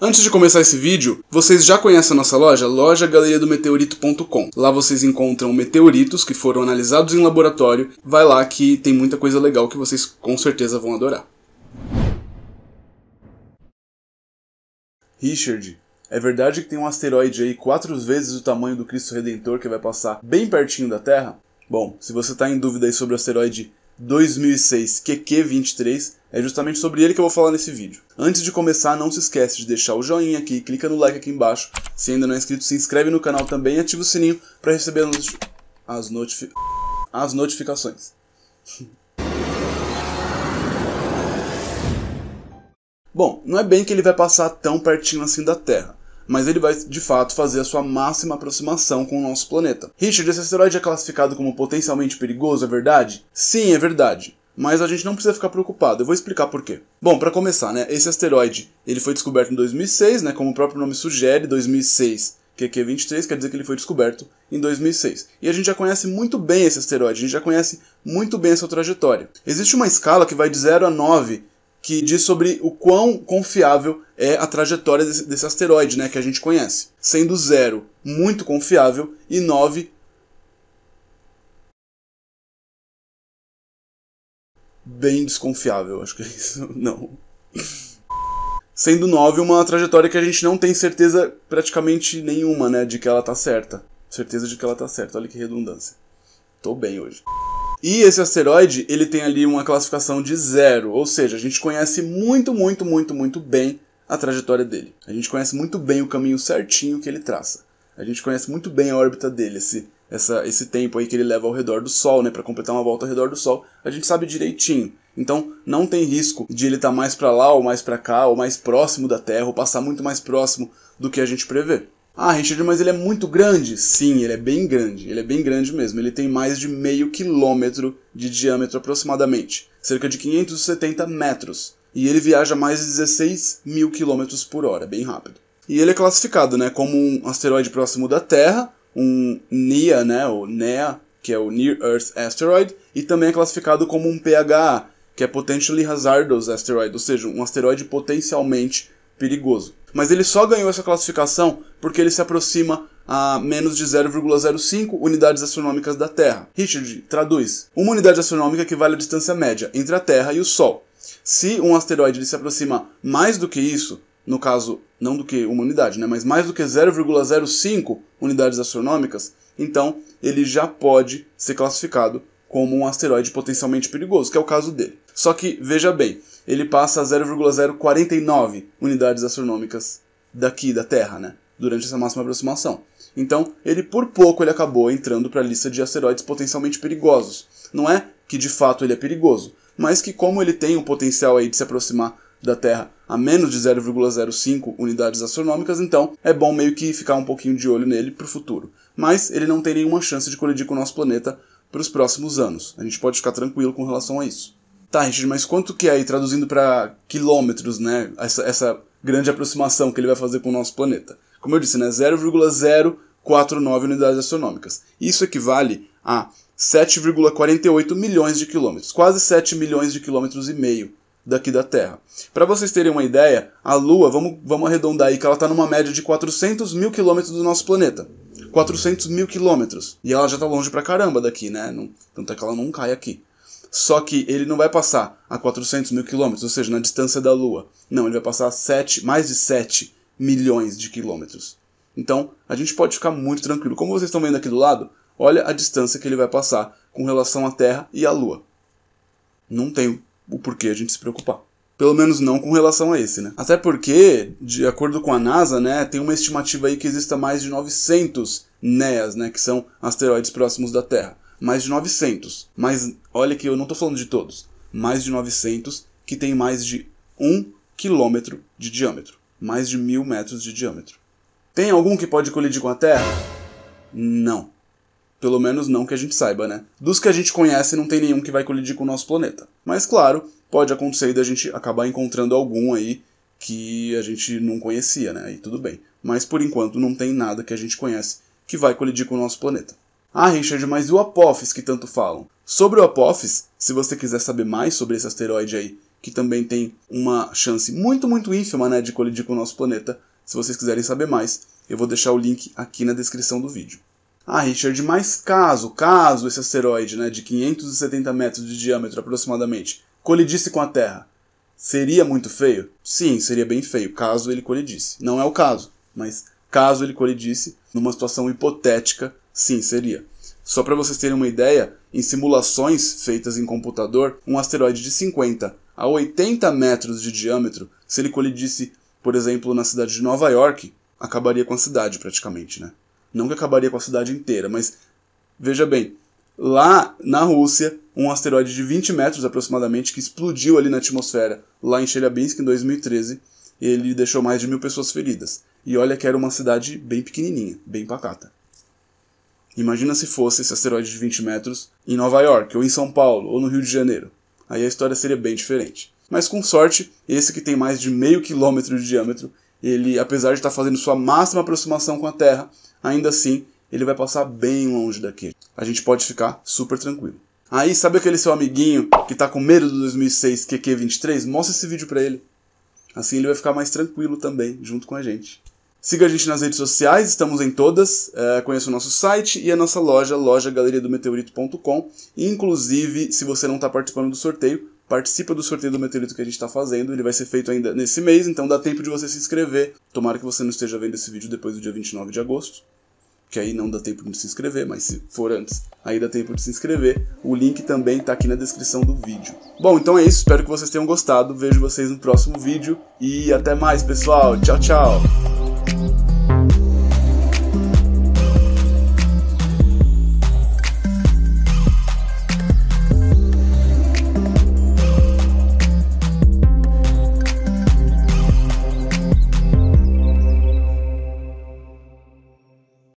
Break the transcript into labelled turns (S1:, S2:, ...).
S1: Antes de começar esse vídeo, vocês já conhecem a nossa loja, lojagaleriadometeorito.com. Lá vocês encontram meteoritos que foram analisados em laboratório. Vai lá que tem muita coisa legal que vocês com certeza vão adorar. Richard, é verdade que tem um asteroide aí quatro vezes o tamanho do Cristo Redentor que vai passar bem pertinho da Terra? Bom, se você está em dúvida aí sobre o asteroide 2006 QQ23, é justamente sobre ele que eu vou falar nesse vídeo. Antes de começar, não se esquece de deixar o joinha aqui, clica no like aqui embaixo. Se ainda não é inscrito, se inscreve no canal também e ativa o sininho para receber as, notifi as notificações. Bom, não é bem que ele vai passar tão pertinho assim da Terra, mas ele vai de fato fazer a sua máxima aproximação com o nosso planeta. Richard, esse asteroide é classificado como potencialmente perigoso, é verdade? Sim, é verdade mas a gente não precisa ficar preocupado. Eu vou explicar por quê. Bom, para começar, né, esse asteroide, ele foi descoberto em 2006, né, como o próprio nome sugere, 2006. QQ23 quer dizer que ele foi descoberto em 2006. E a gente já conhece muito bem esse asteroide, a gente já conhece muito bem essa trajetória. Existe uma escala que vai de 0 a 9 que diz sobre o quão confiável é a trajetória desse, desse asteroide, né, que a gente conhece. Sendo 0 muito confiável e 9 bem desconfiável, acho que é isso. Não. Sendo 9 uma trajetória que a gente não tem certeza praticamente nenhuma, né, de que ela tá certa. Certeza de que ela tá certa, olha que redundância. Tô bem hoje. E esse asteroide, ele tem ali uma classificação de zero, ou seja, a gente conhece muito, muito, muito, muito bem a trajetória dele. A gente conhece muito bem o caminho certinho que ele traça. A gente conhece muito bem a órbita dele, esse essa, esse tempo aí que ele leva ao redor do Sol, né, para completar uma volta ao redor do Sol, a gente sabe direitinho. Então não tem risco de ele estar tá mais para lá ou mais para cá ou mais próximo da Terra ou passar muito mais próximo do que a gente prevê. Ah, Richard, mas ele é muito grande? Sim, ele é bem grande. Ele é bem grande mesmo. Ele tem mais de meio quilômetro de diâmetro aproximadamente, cerca de 570 metros. E ele viaja mais de 16 mil quilômetros por hora, bem rápido. E ele é classificado né, como um asteroide próximo da Terra, um NEA, né, ou NEA, que é o Near Earth Asteroid, e também é classificado como um PHA, que é Potentially Hazardous Asteroid, ou seja, um asteroide potencialmente perigoso. Mas ele só ganhou essa classificação porque ele se aproxima a menos de 0,05 unidades astronômicas da Terra. Richard traduz: uma unidade astronômica equivale à distância média entre a Terra e o Sol. Se um asteroide se aproxima mais do que isso, no caso, não do que uma unidade, né, mas mais do que 0,05 unidades astronômicas, então ele já pode ser classificado como um asteroide potencialmente perigoso, que é o caso dele. Só que, veja bem, ele passa a 0,049 unidades astronômicas daqui da Terra, né, durante essa máxima aproximação. Então, ele por pouco ele acabou entrando para a lista de asteroides potencialmente perigosos. Não é que de fato ele é perigoso, mas que como ele tem o potencial aí de se aproximar da Terra a menos de 0,05 unidades astronômicas, então é bom meio que ficar um pouquinho de olho nele para o futuro. Mas ele não tem nenhuma chance de colidir com o nosso planeta para os próximos anos. A gente pode ficar tranquilo com relação a isso. Tá, Richard, mas quanto que é aí, traduzindo para quilômetros, né? Essa, essa grande aproximação que ele vai fazer com o nosso planeta. Como eu disse, né? 0,049 unidades astronômicas. Isso equivale a 7,48 milhões de quilômetros, quase 7 milhões de quilômetros e meio daqui da Terra. Para vocês terem uma ideia, a Lua, vamos, vamos arredondar aí, que ela está numa média de 400 mil quilômetros do nosso planeta. 400 mil quilômetros. E ela já está longe pra caramba daqui, né? Não, tanto é que ela não cai aqui. Só que ele não vai passar a 400 mil quilômetros, ou seja, na distância da Lua. Não, ele vai passar 7, mais de 7 milhões de quilômetros. Então, a gente pode ficar muito tranquilo. Como vocês estão vendo aqui do lado, olha a distância que ele vai passar com relação à Terra e à Lua. Não tem o porquê a gente se preocupar. Pelo menos não com relação a esse, né? Até porque, de acordo com a NASA, né, tem uma estimativa aí que exista mais de 900 NEAs, né, que são asteroides próximos da Terra. Mais de 900. Mas olha que eu não estou falando de todos. Mais de 900 que tem mais de 1 quilômetro de diâmetro. Mais de mil metros de diâmetro. Tem algum que pode colidir com a Terra? Não. Pelo menos não que a gente saiba, né? Dos que a gente conhece, não tem nenhum que vai colidir com o nosso planeta. Mas claro, pode acontecer da gente acabar encontrando algum aí que a gente não conhecia, né? E tudo bem. Mas por enquanto não tem nada que a gente conhece que vai colidir com o nosso planeta. Ah, Richard, mas e o Apophis que tanto falam? Sobre o Apophis, se você quiser saber mais sobre esse asteroide aí, que também tem uma chance muito, muito ínfima né, de colidir com o nosso planeta, se vocês quiserem saber mais, eu vou deixar o link aqui na descrição do vídeo. Ah, Richard, mas caso, caso esse asteroide, né, de 570 metros de diâmetro aproximadamente, colidisse com a Terra, seria muito feio? Sim, seria bem feio, caso ele colidisse. Não é o caso, mas caso ele colidisse, numa situação hipotética, sim, seria. Só para vocês terem uma ideia, em simulações feitas em computador, um asteroide de 50 a 80 metros de diâmetro, se ele colidisse, por exemplo, na cidade de Nova York, acabaria com a cidade praticamente, né? Não que acabaria com a cidade inteira, mas veja bem, lá na Rússia, um asteroide de 20 metros aproximadamente, que explodiu ali na atmosfera, lá em Chelyabinsk, em 2013, ele deixou mais de mil pessoas feridas. E olha que era uma cidade bem pequenininha, bem pacata. Imagina se fosse esse asteroide de 20 metros em Nova York, ou em São Paulo, ou no Rio de Janeiro. Aí a história seria bem diferente. Mas com sorte, esse que tem mais de meio quilômetro de diâmetro, ele, apesar de estar tá fazendo sua máxima aproximação com a Terra, ainda assim ele vai passar bem longe daqui. A gente pode ficar super tranquilo. Aí, sabe aquele seu amiguinho que está com medo do 2006 QQ23? Mostra esse vídeo para ele. Assim ele vai ficar mais tranquilo também, junto com a gente. Siga a gente nas redes sociais, estamos em todas. É, conheça o nosso site e a nossa loja, lojagaleriadometeorito.com. Inclusive, se você não está participando do sorteio, participa do sorteio do meteorito que a gente está fazendo. Ele vai ser feito ainda nesse mês, então dá tempo de você se inscrever. Tomara que você não esteja vendo esse vídeo depois do dia 29 de agosto, que aí não dá tempo de se inscrever, mas se for antes, aí dá tempo de se inscrever. O link também está aqui na descrição do vídeo. Bom, então é isso. Espero que vocês tenham gostado. Vejo vocês no próximo vídeo e até mais, pessoal. Tchau, tchau.